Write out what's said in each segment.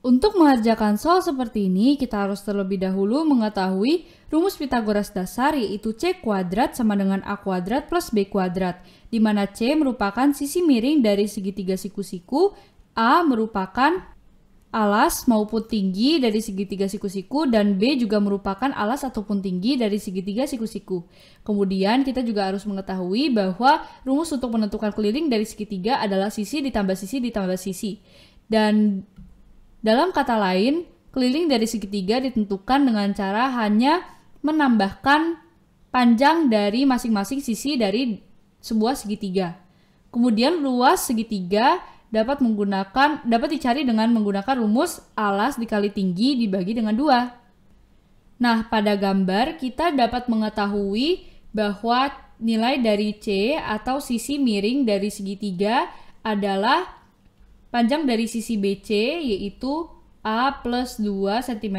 Untuk mengerjakan soal seperti ini, kita harus terlebih dahulu mengetahui rumus Pitagoras dasar yaitu C kuadrat sama dengan A kuadrat plus B kuadrat, di mana C merupakan sisi miring dari segitiga siku-siku, A merupakan alas maupun tinggi dari segitiga siku-siku, dan B juga merupakan alas ataupun tinggi dari segitiga siku-siku. Kemudian kita juga harus mengetahui bahwa rumus untuk menentukan keliling dari segitiga adalah sisi ditambah sisi ditambah sisi. Dan dalam kata lain, keliling dari segitiga ditentukan dengan cara hanya menambahkan panjang dari masing-masing sisi dari sebuah segitiga. Kemudian luas segitiga dapat menggunakan dapat dicari dengan menggunakan rumus alas dikali tinggi dibagi dengan dua. Nah, pada gambar kita dapat mengetahui bahwa nilai dari C atau sisi miring dari segitiga adalah Panjang dari sisi BC yaitu A plus 2 cm.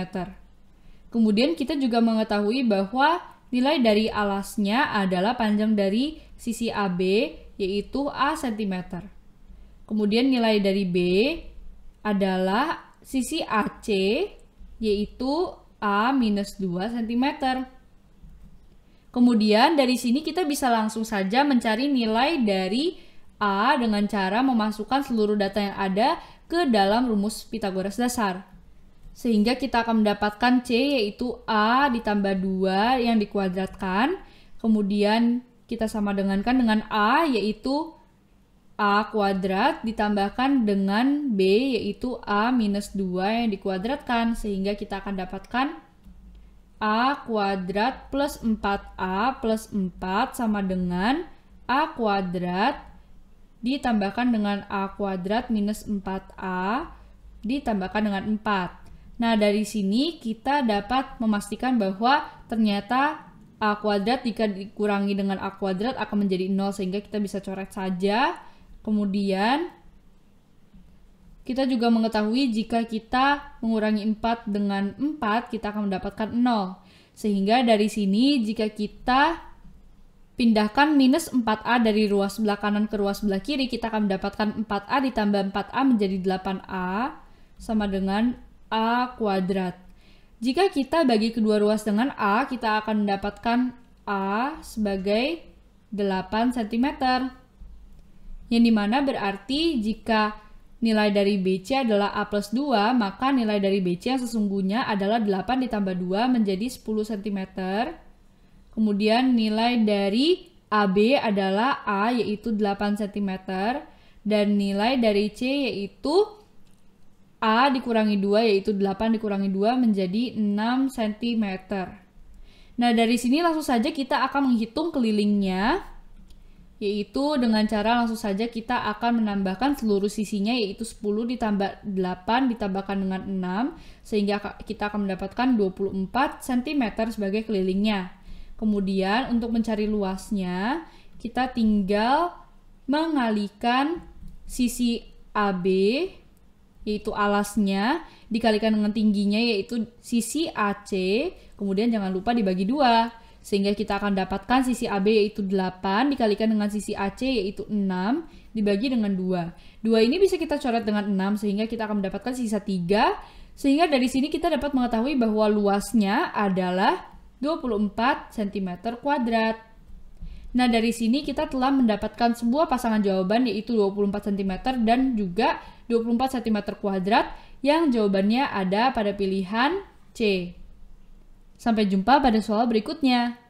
Kemudian kita juga mengetahui bahwa nilai dari alasnya adalah panjang dari sisi AB yaitu A cm. Kemudian nilai dari B adalah sisi AC yaitu A minus 2 cm. Kemudian dari sini kita bisa langsung saja mencari nilai dari A dengan cara memasukkan seluruh data yang ada ke dalam rumus Pitagoras dasar. Sehingga kita akan mendapatkan C yaitu A ditambah 2 yang dikuadratkan. Kemudian kita sama dengankan dengan A yaitu A kuadrat ditambahkan dengan B yaitu A minus 2 yang dikuadratkan. Sehingga kita akan dapatkan A kuadrat plus 4A plus 4 sama dengan A kuadrat ditambahkan dengan A kuadrat minus 4A ditambahkan dengan 4. Nah, dari sini kita dapat memastikan bahwa ternyata A kuadrat jika dikurangi dengan A kuadrat akan menjadi 0 sehingga kita bisa coret saja. Kemudian kita juga mengetahui jika kita mengurangi 4 dengan 4 kita akan mendapatkan 0. Sehingga dari sini jika kita Pindahkan minus 4A dari ruas sebelah kanan ke ruas sebelah kiri, kita akan mendapatkan 4A ditambah 4A menjadi 8A sama dengan A kuadrat. Jika kita bagi kedua ruas dengan A, kita akan mendapatkan A sebagai 8 cm. Yang dimana berarti jika nilai dari BC adalah A plus 2, maka nilai dari BC yang sesungguhnya adalah 8 ditambah 2 menjadi 10 cm. Kemudian nilai dari AB adalah A yaitu 8 cm dan nilai dari C yaitu A dikurangi 2 yaitu 8 dikurangi 2 menjadi 6 cm. Nah, dari sini langsung saja kita akan menghitung kelilingnya yaitu dengan cara langsung saja kita akan menambahkan seluruh sisinya yaitu 10 ditambah 8 ditambahkan dengan 6 sehingga kita akan mendapatkan 24 cm sebagai kelilingnya. Kemudian untuk mencari luasnya, kita tinggal mengalikan sisi AB yaitu alasnya dikalikan dengan tingginya yaitu sisi AC kemudian jangan lupa dibagi dua sehingga kita akan dapatkan sisi AB yaitu 8 dikalikan dengan sisi AC yaitu 6 dibagi dengan 2 Dua ini bisa kita coret dengan 6 sehingga kita akan mendapatkan sisa 3 sehingga dari sini kita dapat mengetahui bahwa luasnya adalah 24 cm kuadrat. Nah, dari sini kita telah mendapatkan sebuah pasangan jawaban yaitu 24 cm dan juga 24 cm kuadrat yang jawabannya ada pada pilihan C. Sampai jumpa pada soal berikutnya.